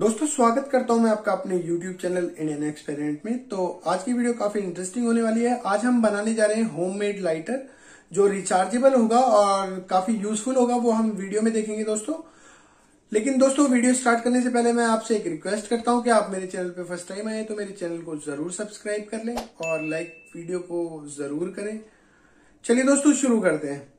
दोस्तों स्वागत करता हूं मैं आपका अपने YouTube चैनल इंडियन एक्सपेरिमेंट में तो आज की वीडियो काफी इंटरेस्टिंग होने वाली है आज हम बनाने जा रहे हैं होममेड लाइटर जो रिचार्जेबल होगा और काफी यूजफुल होगा वो हम वीडियो में देखेंगे दोस्तों लेकिन दोस्तों वीडियो स्टार्ट करने से पहले मैं आपसे एक रिक्वेस्ट करता हूं कि आप मेरे चैनल पर फर्स्ट टाइम आए तो मेरे चैनल को जरूर सब्सक्राइब कर लें और लाइक वीडियो को जरूर करें चलिए दोस्तों शुरू करते हैं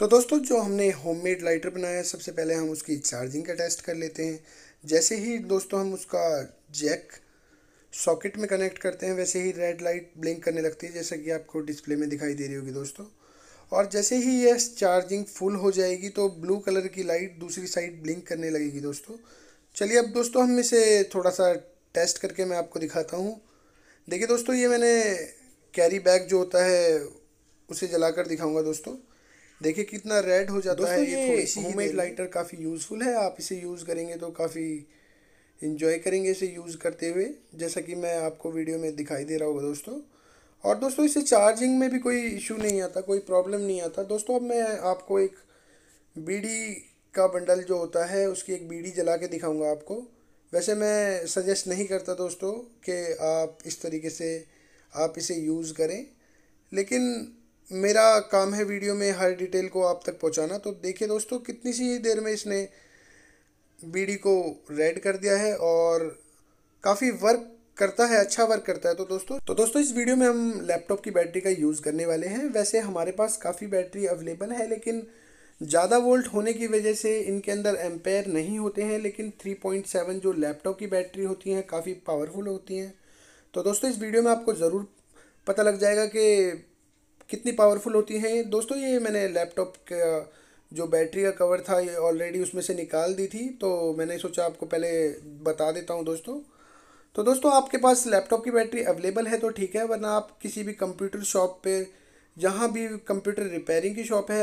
तो दोस्तों जो हमने होममेड लाइटर बनाया है सबसे पहले हम उसकी चार्जिंग का टेस्ट कर लेते हैं जैसे ही दोस्तों हम उसका जैक सॉकेट में कनेक्ट करते हैं वैसे ही रेड लाइट ब्लिंक करने लगती है जैसा कि आपको डिस्प्ले में दिखाई दे रही होगी दोस्तों और जैसे ही यह चार्जिंग फुल हो जाएगी तो ब्लू कलर की लाइट दूसरी साइड ब्लिंक करने लगेगी दोस्तों चलिए अब दोस्तों हम इसे थोड़ा सा टेस्ट करके मैं आपको दिखाता हूँ देखिए दोस्तों ये मैंने कैरी बैग जो होता है उसे जलाकर दिखाऊंगा दोस्तों देखिए कितना रेड हो जाता है ये, होममेड लाइटर काफ़ी यूज़फुल है आप इसे यूज़ करेंगे तो काफ़ी इन्जॉय करेंगे इसे यूज़ करते हुए जैसा कि मैं आपको वीडियो में दिखाई दे रहा होगा दोस्तों और दोस्तों इसे चार्जिंग में भी कोई इशू नहीं आता कोई प्रॉब्लम नहीं आता दोस्तों अब मैं आपको एक बीड़ी का बंडल जो होता है उसकी एक बीड़ी जला के दिखाऊंगा आपको वैसे मैं सजेस्ट नहीं करता दोस्तों कि आप इस तरीके से आप इसे यूज़ करें लेकिन मेरा काम है वीडियो में हर डिटेल को आप तक पहुंचाना तो देखिए दोस्तों कितनी सी देर में इसने बीडी को रेड कर दिया है और काफ़ी वर्क करता है अच्छा वर्क करता है तो दोस्तों तो दोस्तों इस वीडियो में हम लैपटॉप की बैटरी का यूज़ करने वाले हैं वैसे हमारे पास काफ़ी बैटरी अवेलेबल है लेकिन ज़्यादा वोल्ट होने की वजह से इनके अंदर एम्पेयर नहीं होते हैं लेकिन 3.7 जो लैपटॉप की बैटरी होती हैं काफ़ी पावरफुल होती हैं तो दोस्तों इस वीडियो में आपको ज़रूर पता लग जाएगा कि कितनी पावरफुल होती हैं दोस्तों ये मैंने लैपटॉप का जो बैटरी का कवर था ये ऑलरेडी उसमें से निकाल दी थी तो मैंने सोचा आपको पहले बता देता हूँ दोस्तों तो दोस्तों आपके पास लैपटॉप की बैटरी अवेलेबल है तो ठीक है वरना आप किसी भी कंप्यूटर शॉप पे जहाँ भी कंप्यूटर रिपेयरिंग की शॉप है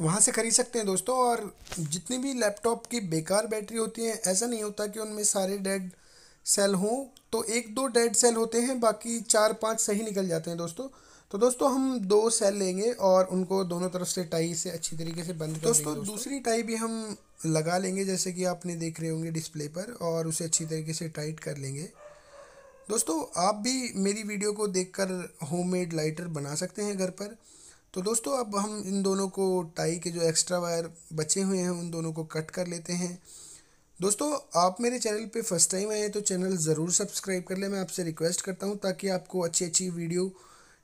वहाँ से ख़रीद सकते हैं दोस्तों और जितनी भी लैपटॉप की बेकार बैटरी होती है ऐसा नहीं होता कि उनमें सारे डेड सेल हों तो एक दो डेड सेल होते हैं बाकी चार पांच सही निकल जाते हैं दोस्तों तो दोस्तों हम दो सेल लेंगे और उनको दोनों तरफ से टाई से अच्छी तरीके से बंद कर दोस्तों, दोस्तों दूसरी टाई भी हम लगा लेंगे जैसे कि आपने देख रहे होंगे डिस्प्ले पर और उसे अच्छी तरीके से टाइट कर लेंगे दोस्तों आप भी मेरी वीडियो को देखकर होममेड लाइटर बना सकते हैं घर पर तो दोस्तों अब हम इन दोनों को टाई के जो एक्स्ट्रा वायर बचे हुए हैं उन दोनों को कट कर लेते हैं दोस्तों आप मेरे चैनल पे फर्स्ट टाइम आए हैं तो चैनल ज़रूर सब्सक्राइब कर लें मैं आपसे रिक्वेस्ट करता हूँ ताकि आपको अच्छी अच्छी वीडियो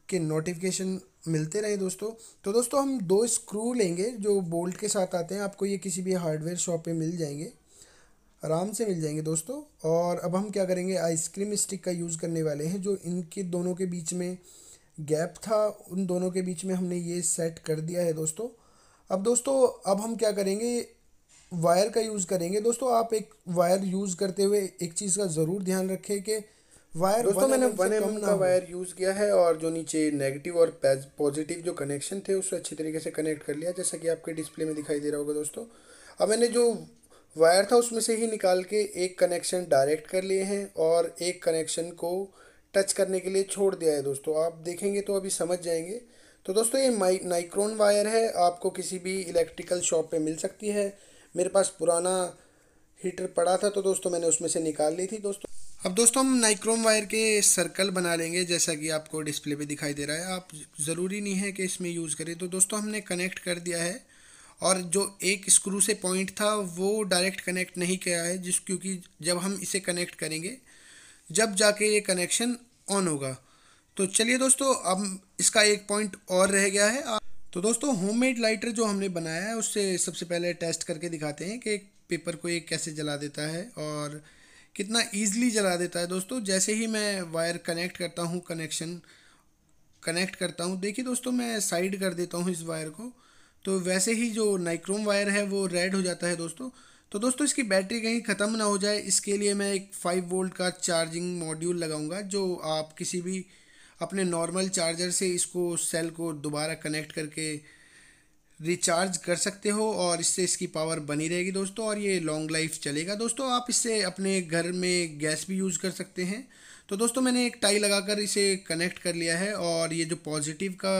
के नोटिफिकेशन मिलते रहे दोस्तों तो दोस्तों हम दो स्क्रू लेंगे जो बोल्ट के साथ आते हैं आपको ये किसी भी हार्डवेयर शॉप पर मिल जाएंगे आराम से मिल जाएंगे दोस्तों और अब हम क्या करेंगे आइसक्रीम स्टिक का यूज़ करने वाले हैं जो इनके दोनों के बीच में गैप था उन दोनों के बीच में हमने ये सेट कर दिया है दोस्तों अब दोस्तों अब हम क्या करेंगे वायर का यूज़ करेंगे दोस्तों आप एक वायर यूज़ करते हुए एक चीज़ का ज़रूर ध्यान रखें कि वायर दोस्तों मैंने वन एम का वायर यूज़ किया है और जो नीचे नेगेटिव और पॉजिटिव जो कनेक्शन थे उसको अच्छी तरीके से कनेक्ट कर लिया जैसा कि आपके डिस्प्ले में दिखाई दे रहा होगा दोस्तों अब मैंने जो वायर था उसमें से ही निकाल के एक कनेक्शन डायरेक्ट कर लिए हैं और एक कनेक्शन को टच करने के लिए छोड़ दिया है दोस्तों आप देखेंगे तो अभी समझ जाएंगे तो दोस्तों ये माइ नाइक्रोन वायर है आपको किसी भी इलेक्ट्रिकल शॉप पे मिल सकती है मेरे पास पुराना हीटर पड़ा था तो दोस्तों मैंने उसमें से निकाल ली थी दोस्तों अब दोस्तों हम नाइक्रोम वायर के सर्कल बना लेंगे जैसा कि आपको डिस्प्ले पे दिखाई दे रहा है आप ज़रूरी नहीं है कि इसमें यूज़ करें तो दोस्तों हमने कनेक्ट कर दिया है और जो एक स्क्रू से पॉइंट था वो डायरेक्ट कनेक्ट नहीं किया है जिस क्योंकि जब हम इसे कनेक्ट करेंगे जब जाके ये कनेक्शन ऑन होगा तो चलिए दोस्तों अब इसका एक पॉइंट और रह गया है तो दोस्तों होममेड लाइटर जो हमने बनाया है उससे सबसे पहले टेस्ट करके दिखाते हैं कि पेपर को ये कैसे जला देता है और कितना ईजिली जला देता है दोस्तों जैसे ही मैं वायर कनेक्ट करता हूँ कनेक्शन कनेक्ट करता हूँ देखिए दोस्तों मैं साइड कर देता हूँ इस वायर को तो वैसे ही जो नाइक्रोम वायर है वो रेड हो जाता है दोस्तों तो दोस्तों इसकी बैटरी कहीं ख़त्म ना हो जाए इसके लिए मैं एक 5 वोल्ट का चार्जिंग मॉड्यूल लगाऊंगा जो आप किसी भी अपने नॉर्मल चार्जर से इसको सेल को दोबारा कनेक्ट करके रिचार्ज कर सकते हो और इससे इसकी पावर बनी रहेगी दोस्तों और ये लॉन्ग लाइफ चलेगा दोस्तों आप इससे अपने घर में गैस भी यूज़ कर सकते हैं तो दोस्तों मैंने एक टाई लगाकर इसे कनेक्ट कर लिया है और ये जो पॉजिटिव का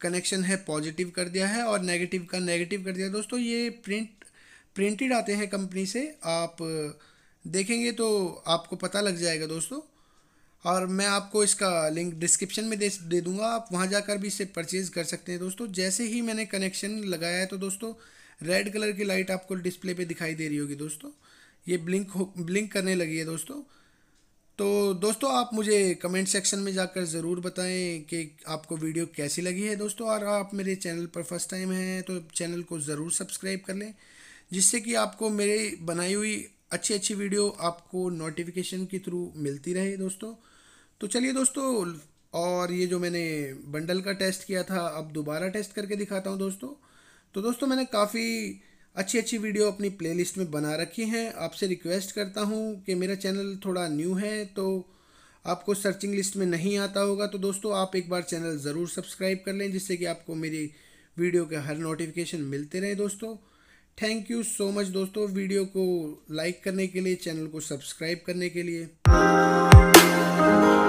कनेक्शन है पॉजिटिव कर दिया है और नेगेटिव का नेगेटिव कर दिया दोस्तों ये प्रिंट प्रिंटेड आते हैं कंपनी से आप देखेंगे तो आपको पता लग जाएगा दोस्तों और मैं आपको इसका लिंक डिस्क्रिप्शन में दे दे दूँगा आप वहाँ जाकर भी इसे परचेज़ कर सकते हैं दोस्तों जैसे ही मैंने कनेक्शन लगाया है तो दोस्तों रेड कलर की लाइट आपको डिस्प्ले पे दिखाई दे रही होगी दोस्तों ये ब्लिंक हो ब्लिंक करने लगी है दोस्तों तो दोस्तों आप मुझे कमेंट सेक्शन में जाकर ज़रूर बताएं कि आपको वीडियो कैसी लगी है दोस्तों और आप मेरे चैनल पर फर्स्ट टाइम हैं तो चैनल को ज़रूर सब्सक्राइब कर लें जिससे कि आपको मेरे बनाई हुई अच्छी अच्छी वीडियो आपको नोटिफिकेशन के थ्रू मिलती रहे दोस्तों तो चलिए दोस्तों और ये जो मैंने बंडल का टेस्ट किया था अब दोबारा टेस्ट करके दिखाता हूँ दोस्तों तो दोस्तों मैंने काफ़ी अच्छी अच्छी वीडियो अपनी प्लेलिस्ट में बना रखी हैं आपसे रिक्वेस्ट करता हूँ कि मेरा चैनल थोड़ा न्यू है तो आपको सर्चिंग लिस्ट में नहीं आता होगा तो दोस्तों आप एक बार चैनल ज़रूर सब्सक्राइब कर लें जिससे कि आपको मेरी वीडियो के हर नोटिफिकेशन मिलते रहे दोस्तों थैंक यू सो मच दोस्तों वीडियो को लाइक करने के लिए चैनल को सब्सक्राइब करने के लिए